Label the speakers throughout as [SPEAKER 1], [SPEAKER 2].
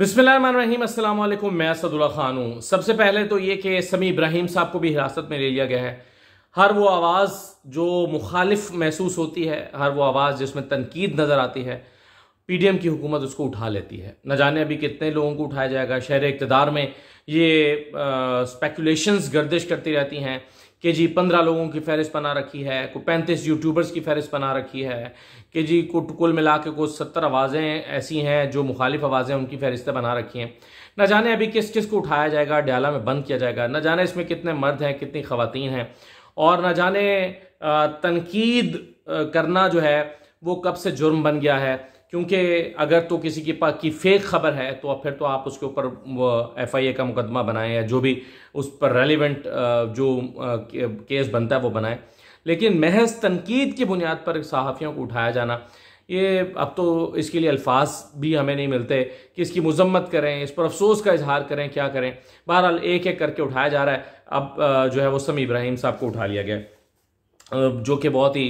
[SPEAKER 1] बिस्मिल्लाम अस्सलाम वालेकुम मैं असदुल्ला खान हूँ सबसे पहले तो ये कि समी इब्राहिम साहब को भी हिरासत में ले लिया गया है हर वो आवाज़ जो मुखालिफ महसूस होती है हर वो आवाज़ जिसमें तनकीद नज़र आती है पी डी एम की हुकूमत उसको उठा लेती है न जाने अभी कितने लोगों को उठाया जाएगा शहर इकतदार में ये स्पेकुलेशंस गर्दिश करती रहती हैं कि जी पंद्रह लोगों की फहरिस्त बना रखी है को पैंतीस यूट्यूबर्स की फहरिस्त बना रखी है कि जी को कुल मिला के कुछ सत्तर आवाज़ें ऐसी हैं जो मुखालिफ आवाज़ें उनकी फहरिस्तें बना रखी हैं ना जाने अभी किस किस को उठाया जाएगा डाला में बंद किया जाएगा ना जाने इसमें कितने मर्द हैं कितनी ख़वान हैं और ना जाने तनकीद करना जो है वो कब से जुर्म बन गया है क्योंकि अगर तो किसी की की फेक खबर है तो फिर तो आप उसके ऊपर एफ आई ए का मुकदमा बनाएं या जो भी उस पर रेलिवेंट जो केस बनता है वो बनाएं लेकिन महज तनकीद की बुनियाद पर सहाफ़ियों को उठाया जाना ये अब तो इसके लिए अल्फाज भी हमें नहीं मिलते कि इसकी मजम्मत करें इस पर अफसोस का इजहार करें क्या करें बहरहाल एक एक करके उठाया जा रहा है अब जो है वो समी इब्राहिम साहब को उठा लिया गया जो कि बहुत ही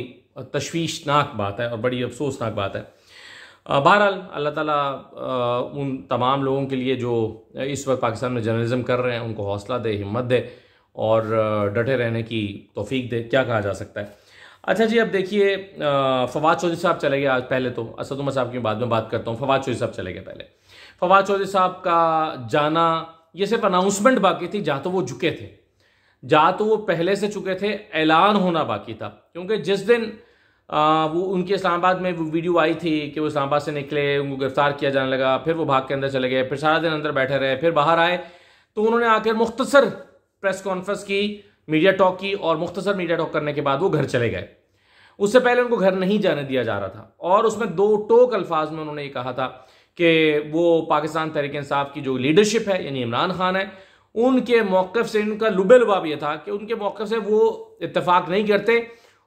[SPEAKER 1] तशवीशनाक बात है और बड़ी अफसोसनाक बात है बहरहाल अल्लाह ताला उन तमाम लोगों के लिए जो इस वक्त पाकिस्तान में जर्नलिज्म कर रहे हैं उनको हौसला दे हिम्मत दे और डटे रहने की तोफीक दे क्या कहा जा सकता है अच्छा जी अब देखिए फवाद चौधरी साहब चले गए आज पहले तो असद उमर साहब की बाद में बात करता हूँ फवाद चौधरी साहब चले गए पहले फवाद चौधरी साहब का जाना ये सिर्फ अनाउंसमेंट बाकी थी जहाँ तो वो झुके थे जहाँ तो वो पहले से चुके थे ऐलान होना बाकी था क्योंकि जिस दिन आ, वो उनके इस्लामाबाद में वो वीडियो आई थी कि वो इस्लामाबाद से निकले उनको गिरफ्तार किया जाने लगा फिर वो भाग के अंदर चले गए फिर सारा दिन अंदर बैठे रहे फिर बाहर आए तो उन्होंने आकर मुख्तसर प्रेस कॉन्फ्रेंस की मीडिया टॉक की और मुख्तसर मीडिया टॉक करने के बाद वो घर चले गए उससे पहले उनको घर नहीं जाने दिया जा रहा था और उसमें दो टोक अल्फाज में उन्होंने ये कहा था कि वो पाकिस्तान तहरीक इंसाफ की जो लीडरशिप है यानी इमरान खान है उनके मौक़ से उनका लुबे लुबाब यह था कि उनके मौक़ से वो इतफाक़ नहीं करते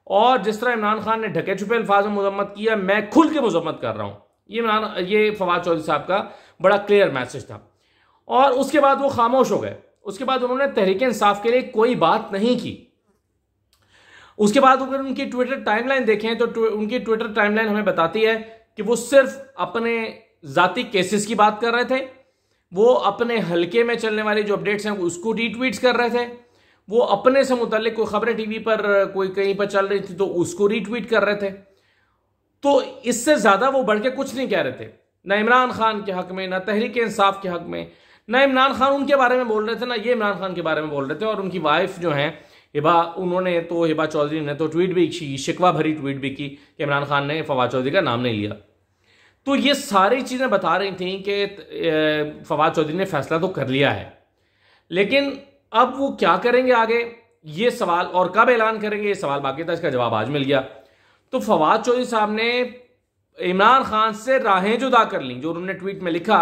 [SPEAKER 1] और जिस तरह इमरान खान ने ढके छुपे अल्फाज में मजम्मत किया मैं खुल के मजम्मत कर रहा हूँ ये इमरान ये फवाद चौधरी साहब का बड़ा क्लियर मैसेज था और उसके बाद वो खामोश हो गए उसके बाद उन्होंने तहरीक इंसाफ के लिए कोई बात नहीं की उसके बाद अगर उनकी ट्विटर टाइमलाइन देखें तो उनकी ट्विटर टाइमलाइन हमें बताती है कि वो सिर्फ अपने जाति केसेस की बात कर रहे थे वो अपने हलके में चलने वाली जो अपडेट्स हैं उसको रीट्वीट कर रहे थे वो अपने से मुतलिक कोई खबरें टीवी पर कोई कहीं पर चल रही थी तो उसको रीट्वीट कर रहे थे तो इससे ज़्यादा वो बढ़ के कुछ नहीं कह रहे थे ना इमरान खान के हक में ना तहरीक इंसाफ के हक में ना इमरान खान उनके बारे में बोल रहे थे ना ये इमरान खान के बारे में बोल रहे थे और उनकी वाइफ जो हैं हिबा उन्होंने तो हिबा चौधरी ने तो ट्वीट भी की शिकवा भरी ट्वीट भी की कि इमरान खान ने फवाद चौधरी का नाम नहीं लिया तो ये सारी चीज़ें बता रही थी कि फवाद चौधरी ने फैसला तो कर लिया है लेकिन अब वो क्या करेंगे आगे ये सवाल और कब ऐलान करेंगे ये सवाल बाकी था इसका जवाब आज मिल गया तो फवाद चौधरी साहब ने इमरान खान से राहें जुदा कर ली जो उन्होंने ट्वीट में लिखा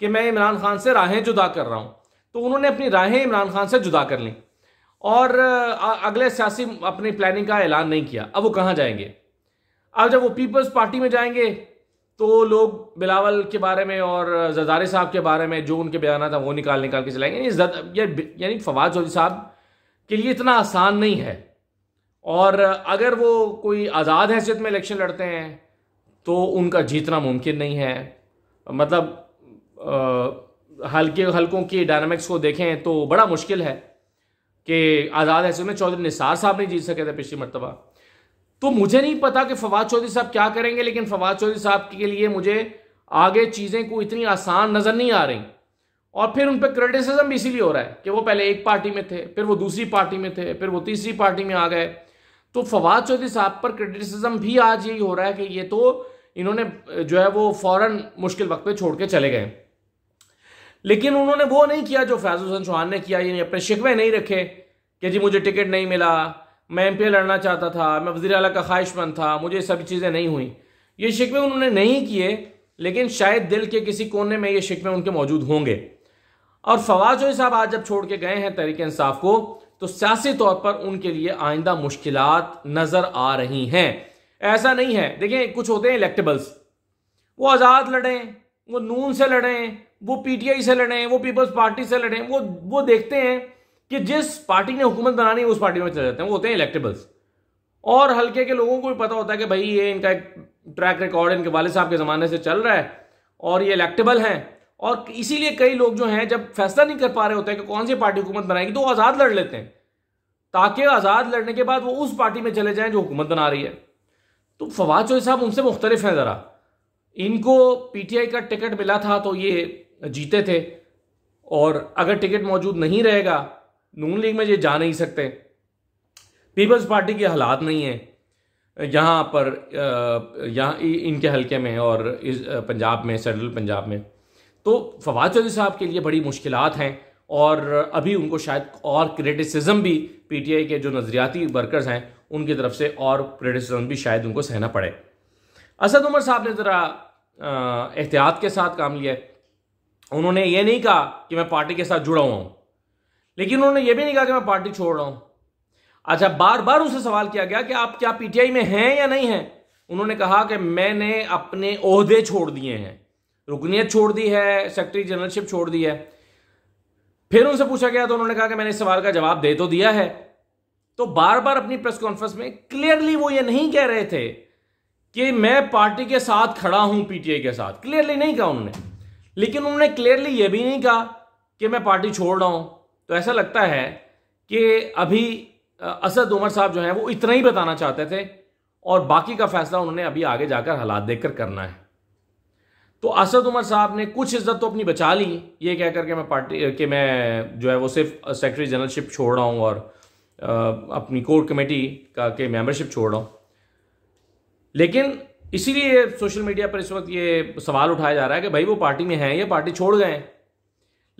[SPEAKER 1] कि मैं इमरान खान से राहें जुदा कर रहा हूं तो उन्होंने अपनी राहें इमरान खान से जुदा कर ली और अगले सियासी अपनी प्लानिंग का ऐलान नहीं किया अब वो कहाँ जाएंगे अब जब वो पीपल्स पार्टी में जाएंगे तो लोग बिलावल के बारे में और जदारी साहब के बारे में जो उनके बयान था वो निकाल निकाल के चलाएंगे यानी यानी फवाद चौधरी साहब के लिए इतना आसान नहीं है और अगर वो कोई आज़ाद हैसियत में इलेक्शन लड़ते हैं तो उनका जीतना मुमकिन नहीं है मतलब हल्के हल्कों की डायनामिक्स को देखें तो बड़ा मुश्किल है कि आज़ाद हैसियत में चौधरी निसार साहब नहीं जीत सके थे पिछली मरतबा तो मुझे नहीं पता कि फवाद चौधरी साहब क्या करेंगे लेकिन फवाद चौधरी साहब के लिए मुझे आगे चीज़ें को इतनी आसान नज़र नहीं आ रही और फिर उन पर क्रिटिसिज्म भी इसीलिए हो रहा है कि वो पहले एक पार्टी में थे फिर वो दूसरी पार्टी में थे फिर वो तीसरी पार्टी में आ गए तो फवाद चौधरी साहब पर क्रिटिसिज्म भी आज यही हो रहा है कि ये तो इन्होंने जो है वो फ़ौरन मुश्किल वक्त पे छोड़ के चले गए लेकिन उन्होंने वो नहीं किया जो फैज़ हुसैन चौहान ने किया ये अपने शिकवे नहीं रखे कि जी मुझे टिकट नहीं मिला मैं एम लड़ना चाहता था मैं वजी अला का ख्वाहिशमंद था मुझे सभी चीज़ें नहीं हुई ये शिकवे उन्होंने नहीं किए लेकिन शायद दिल के किसी कोने में ये शिकवे उनके मौजूद होंगे और फवाज साहब आज जब छोड़ के गए हैं तहरीक इंसाफ को तो सियासी तौर पर उनके लिए आइंदा मुश्किल नज़र आ रही हैं ऐसा नहीं है देखें कुछ होते हैं इलेक्टेबल्स वो आज़ाद लड़ें वो नून से लड़ें वो पीटीआई से लड़ें वो पीपल्स पार्टी से लड़ें वो वो देखते हैं कि जिस पार्टी ने हुकूमत बनानी है उस पार्टी में चले जाते हैं वो होते हैं इलेक्टेबल्स और हल्के के लोगों को भी पता होता है कि भाई ये इनका एक ट्रैक रिकॉर्ड इनके वाले साहब के ज़माने से चल रहा है और ये इलेक्टेबल हैं और इसीलिए कई लोग जो हैं जब फैसला नहीं कर पा रहे होते हैं कि कौन सी पार्टी हुकूमत बनाएगी तो आज़ाद लड़ लेते हैं ताकि आज़ाद लड़ने के बाद वो उस पार्टी में चले जाएं जो हुकूमत बना रही है तो फवाद चौधरी साहब उनसे मुख्तलिफ हैं ज़रा इनको पीटीआई का टिकट मिला था तो ये जीते थे और अगर टिकट मौजूद नहीं रहेगा नून लीग में ये जा नहीं सकते पीपल्स पार्टी के हालात नहीं हैं यहाँ पर यहाँ इनके हलके में और इस पंजाब में सेंट्रल पंजाब में तो फवाद चौधरी साहब के लिए बड़ी मुश्किल हैं और अभी उनको शायद और क्रिटिसिज्म भी पीटीआई के जो नज़रियाती वर्कर्स हैं उनकी तरफ से और क्रिटिसिज्म भी शायद उनको सहना पड़े असद उमर साहब ने ज़रा एहतियात के साथ काम लिया उन्होंने ये नहीं कहा कि मैं पार्टी के साथ जुड़ा हुआ हूँ लेकिन उन्होंने यह भी नहीं कहा कि मैं पार्टी छोड़ रहा हूं अच्छा बार बार उनसे सवाल किया गया कि आप क्या पीटीआई में हैं या नहीं हैं उन्होंने कहा कि मैंने अपने ओहदे छोड़ दिए हैं रुकनीत छोड़ दी है सेक्रेटरी जनरलशिप छोड़ दी है फिर उनसे पूछा गया तो उन्होंने कहा कि मैंने इस सवाल का जवाब दे तो दिया है तो बार बार अपनी प्रेस कॉन्फ्रेंस में क्लियरली वो ये नहीं कह रहे थे कि मैं पार्टी के साथ खड़ा हूं पीटीआई के साथ क्लियरली नहीं कहा उन्होंने लेकिन उन्होंने क्लियरली यह भी नहीं कहा कि मैं पार्टी छोड़ रहा हूं तो ऐसा लगता है कि अभी असद उमर साहब जो हैं वो इतना ही बताना चाहते थे और बाकी का फैसला उन्होंने अभी आगे जाकर हालात देखकर करना है तो असद उमर साहब ने कुछ इज्जत तो अपनी बचा ली ये कहकर के मैं पार्टी कि मैं जो है वो सिर्फ सेक्रेटरी जनरलशिप छोड़ रहा हूँ और आ, अपनी कोर कमेटी का के मेंबरशिप छोड़ रहा हूँ लेकिन इसीलिए सोशल मीडिया पर इस वक्त ये सवाल उठाया जा रहा है कि भाई वो पार्टी में हैं या पार्टी छोड़ गए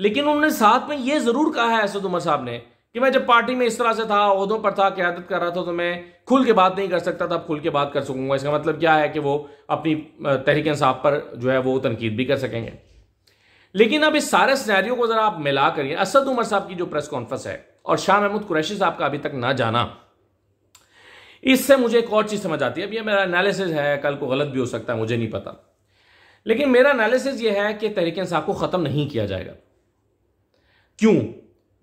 [SPEAKER 1] लेकिन उन्होंने साथ में ये जरूर कहा है असद उमर साहब ने कि मैं जब पार्टी में इस तरह से था उहदों पर था क्यादत कर रहा था तो मैं खुल के बात नहीं कर सकता था अब खुल के बात कर सकूंगा इसका मतलब क्या है कि वो अपनी तहरीक इंसाफ पर जो है वो तनकीद भी कर सकेंगे लेकिन अब इस सारे सिनेरियो को ज़रा आप मिला करिए असद उमर साहब की जो प्रेस कॉन्फ्रेंस है और शाह महमूद कुरैशी साहब का अभी तक ना जाना इससे मुझे एक और चीज़ समझ आती है अब ये मेरा एनालिसिस है कल को गलत भी हो सकता है मुझे नहीं पता लेकिन मेरा एनालिसिस ये है कि तहरीक इंसाफ को ख़त्म नहीं किया जाएगा क्यों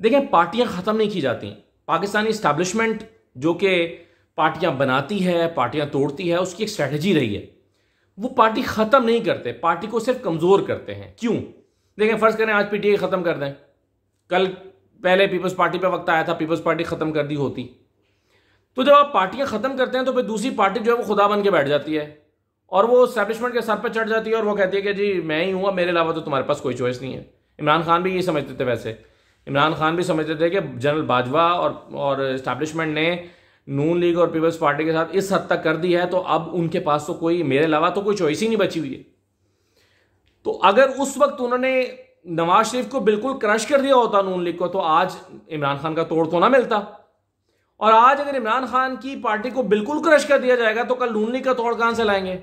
[SPEAKER 1] देखें पार्टियां ख़त्म नहीं की जाती पाकिस्तानी इस्टेब्लिशमेंट जो कि पार्टियां बनाती है पार्टियां तोड़ती है उसकी एक स्ट्रेटजी रही है वो पार्टी ख़त्म नहीं करते पार्टी को सिर्फ कमज़ोर करते हैं क्यों देखें फ़र्ज़ करें आज पीटीए ख़त्म कर दें कल पहले पीपल्स पार्टी पर वक्त आया था पीपल्स पार्टी ख़त्म कर दी होती तो जब आप पार्टियां ख़त्म करते हैं तो फिर दूसरी पार्टी जो है वो खुदा बन के बैठ जाती है और वो स्टैब्लिशमेंट के सर पर चढ़ जाती है और वो कहती है कि जी मैं ही हूँ मेरे अलावा तो तुम्हारे पास कोई चॉइस नहीं है इमरान खान भी ये समझते थे वैसे इमरान खान भी समझते थे कि जनरल बाजवा और और इस्टाब्लिशमेंट ने नून लीग और पीपल्स पार्टी के साथ इस हद तक कर दी है तो अब उनके पास तो कोई मेरे अलावा तो कोई चॉइस ही नहीं बची हुई है तो अगर उस वक्त उन्होंने नवाज शरीफ को बिल्कुल क्रश कर दिया होता नून लीग को तो आज इमरान खान का तोड़ तो ना मिलता और आज अगर इमरान खान की पार्टी को बिल्कुल क्रश कर दिया जाएगा तो कल नून लीग का तोड़ कहां से लाएंगे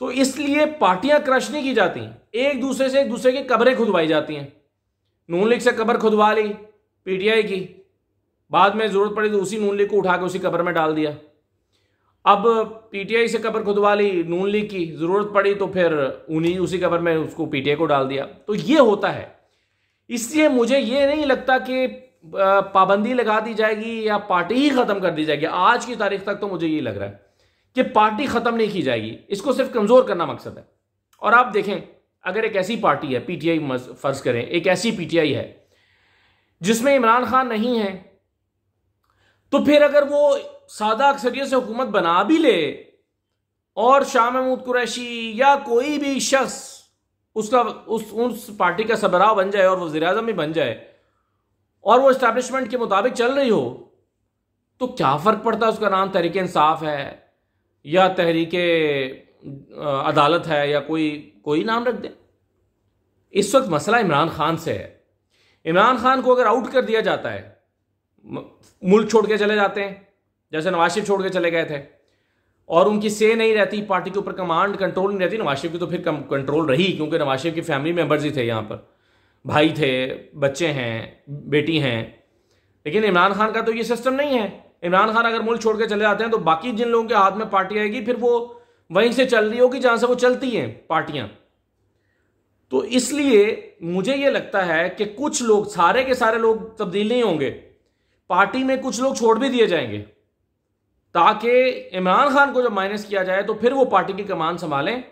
[SPEAKER 1] तो इसलिए पार्टियां क्रश नहीं की जाती एक दूसरे से एक दूसरे की कबरें खुदवाई जाती हैं नून लीग से कबर खुदवा ली पीटीआई की बाद में जरूरत पड़ी तो उसी नून लीग को उठा के उसी कबर में डाल दिया अब पीटीआई से कबर खुदवा ली नून लीग की जरूरत पड़ी तो फिर उन्हीं उसी कबर में उसको पीटीआई को डाल दिया तो ये होता है इसलिए मुझे ये नहीं लगता कि पाबंदी लगा दी जाएगी या पार्टी ही खत्म कर दी जाएगी आज की तारीख तक तो मुझे ये लग रहा है कि पार्टी खत्म नहीं की जाएगी इसको सिर्फ कमजोर करना मकसद है और आप देखें अगर एक ऐसी पार्टी है पीटीआई फर्ज करें एक ऐसी पीटीआई है जिसमें इमरान खान नहीं है तो फिर अगर वो सादा अक्सरियत से हुकूमत बना भी ले और शाह महमूद कुरैशी या कोई भी शख्स उसका उस उस पार्टी का सबराव बन जाए और वजी अजम भी बन जाए और वो इस्टेब्लिशमेंट के मुताबिक चल रही हो तो क्या फ़र्क पड़ता है उसका नाम तरीके इंसाफ है या तहरीक अदालत है या कोई कोई नाम रख दें इस वक्त मसला इमरान खान से है इमरान खान को अगर आउट कर दिया जाता है मुल्क छोड़ के चले जाते हैं जैसे नवाज शरीफ छोड़ के चले गए थे और उनकी से नहीं रहती पार्टी के ऊपर कमांड कंट्रोल नहीं रहती नवाज शरीफ की तो फिर कम कंट्रोल रही क्योंकि नवाज शरीफ की फैमिली मेम्बर्स ही थे यहाँ पर भाई थे बच्चे हैं बेटी हैं लेकिन इमरान खान का तो ये सिस्टम नहीं है इमरान खान अगर मुल्क छोड़ के चले जाते हैं तो बाकी जिन लोगों के हाथ में पार्टी आएगी फिर वो वहीं से चल रही होगी जहां से वो चलती हैं पार्टियां तो इसलिए मुझे ये लगता है कि कुछ लोग सारे के सारे लोग तब्दील नहीं होंगे पार्टी में कुछ लोग छोड़ भी दिए जाएंगे ताकि इमरान खान को जब माइनस किया जाए तो फिर वो पार्टी की कमान संभालें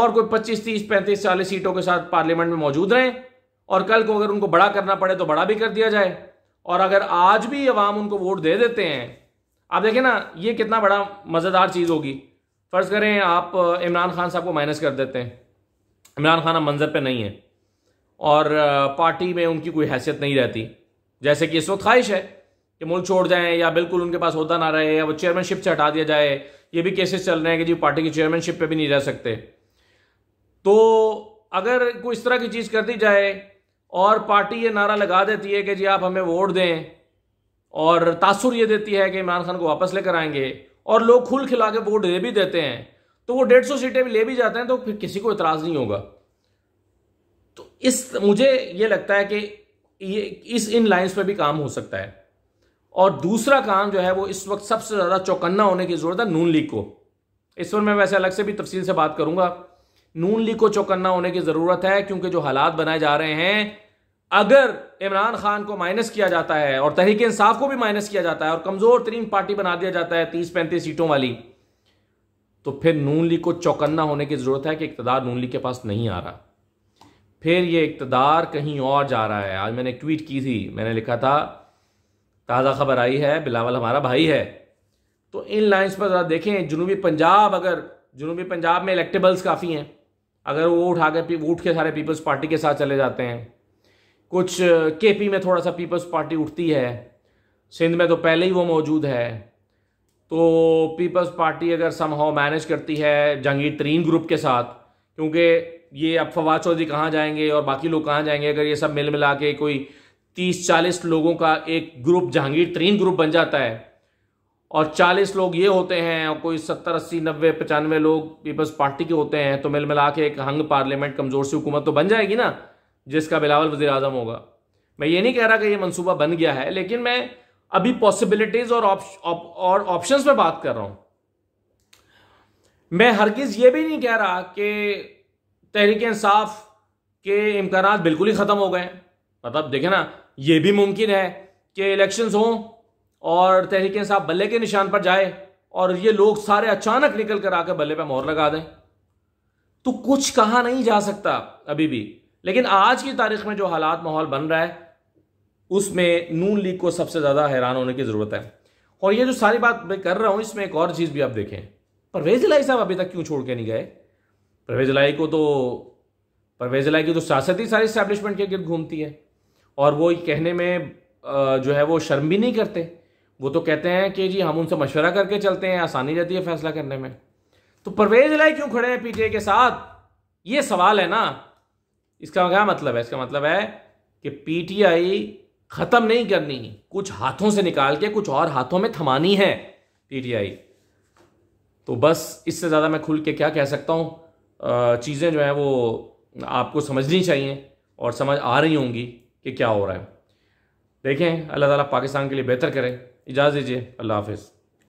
[SPEAKER 1] और कोई पच्चीस तीस पैंतीस चालीस सीटों के साथ पार्लियामेंट में मौजूद रहें और कल को अगर उनको बड़ा करना पड़े तो बड़ा भी कर दिया जाए और अगर आज भी अवाम उनको वोट दे देते हैं आप देखें ना ये कितना बड़ा मज़ेदार चीज़ होगी फ़र्ज़ करें आप इमरान खान साहब को माइनस कर देते हैं इमरान खान अब मंजर पे नहीं है और पार्टी में उनकी कोई हैसियत नहीं रहती जैसे कि इस वक्त ख्वाहिश है कि मुल्क छोड़ जाएं या बिल्कुल उनके पास होता ना रहे या वो चेयरमैनशिप से हटा दिया जाए ये भी केसेस चल रहे हैं कि जी पार्टी की चेयरमैनशिप पे भी नहीं रह सकते तो अगर कोई इस तरह की चीज़ कर दी जाए और पार्टी ये नारा लगा देती है कि जी आप हमें वोट दें और तासुर ये देती है कि इमरान खान को वापस लेकर आएंगे और लोग खुल खिला के वोट दे भी देते हैं तो वो डेढ़ सौ सीटें भी ले भी जाते हैं तो फिर किसी को इतराज़ नहीं होगा तो इस मुझे ये लगता है कि ये इस इन लाइन्स पर भी काम हो सकता है और दूसरा काम जो है वो इस वक्त सबसे ज़्यादा चौकन्ना होने की ज़रूरत है नून लीग को इस पर मैं वैसे अलग से भी तफसील से बात करूंगा नून लीग को चौकन्ना होने की ज़रूरत है क्योंकि जो हालात बनाए जा रहे हैं अगर इमरान खान को माइनस किया जाता है और तहरीक इंसाफ को भी माइनस किया जाता है और कमजोर तरीन पार्टी बना दिया जाता है तीस पैंतीस सीटों वाली तो फिर नून लीग को चौकन्ना होने की जरूरत है कि इकतदार नून लीग के पास नहीं आ रहा फिर ये इकतदार कहीं और जा रहा है आज मैंने ट्वीट की थी मैंने लिखा था ताज़ा खबर आई है बिलावल हमारा भाई है तो इन लाइन्स पर ज़रा देखें जुनूबी पंजाब अगर जुनूबी पंजाब में इलेक्टेबल्स काफ़ी हैं अगर वो उठा के वोट उठ के सारे पीपल्स पार्टी के साथ चले जाते हैं कुछ केपी में थोड़ा सा पीपल्स पार्टी उठती है सिंध में तो पहले ही वो मौजूद है तो पीपल्स पार्टी अगर समहाव मैनेज करती है जहांगीर तरीन ग्रुप के साथ क्योंकि ये अब फवाद चौधरी कहाँ जाएंगे और बाकी लोग कहाँ जाएंगे अगर ये सब मिल मिला के कोई तीस चालीस लोगों का एक ग्रुप जहांगीर तरीन ग्रुप बन जाता है और चालीस लोग ये होते हैं और कोई सत्तर अस्सी नब्बे पचानवे लोग पीपल्स पार्टी के होते हैं तो मिल मिला के एक हंग पार्लियामेंट कमज़ोर सी हुकूमत तो बन जाएगी ना जिसका बिलावल वजी अजम होगा मैं ये नहीं कह रहा कि ये मनसूबा बन गया है लेकिन मैं अभी पॉसिबिलिटीज और ऑप्शन पर में बात कर रहा हूं मैं हरगिज ये भी नहीं कह रहा कि तहरीक इंसाफ के इम्कान बिल्कुल ही ख़त्म हो गए मतलब देखे ना ये भी मुमकिन है कि इलेक्शन हों और तहरीक इंसाफ बल्ले के निशान पर जाए और ये लोग सारे अचानक निकल कर आकर बल्ले पर मोहर लगा दें तो कुछ कहा नहीं जा सकता अभी भी लेकिन आज की तारीख में जो हालात माहौल बन रहा है उसमें नून लीग को सबसे ज़्यादा हैरान होने की ज़रूरत है और ये जो सारी बात मैं कर रहा हूं इसमें एक और चीज़ भी आप देखें परवेज लाई साहब अभी तक क्यों छोड़ के नहीं गए परवेज लाई को तो परवेज लाई की तो सियासत ही सारी स्टैब्लिशमेंट के गिर्द घूमती है और वो कहने में जो है वो शर्म भी नहीं करते वो तो कहते हैं कि जी हम उनसे मशवरा करके चलते हैं आसानी रहती है फैसला करने में तो परवेज लाई क्यों खड़े हैं पीटीए के साथ ये सवाल है ना इसका क्या मतलब है इसका मतलब है कि पीटीआई ख़त्म नहीं करनी कुछ हाथों से निकाल के कुछ और हाथों में थमानी है पीटीआई तो बस इससे ज़्यादा मैं खुल के क्या कह सकता हूँ चीज़ें जो हैं वो आपको समझनी चाहिए और समझ आ रही होंगी कि क्या हो रहा है देखें अल्लाह ताला पाकिस्तान के लिए बेहतर करें इजाज़त दीजिए अल्लाह हाफिज़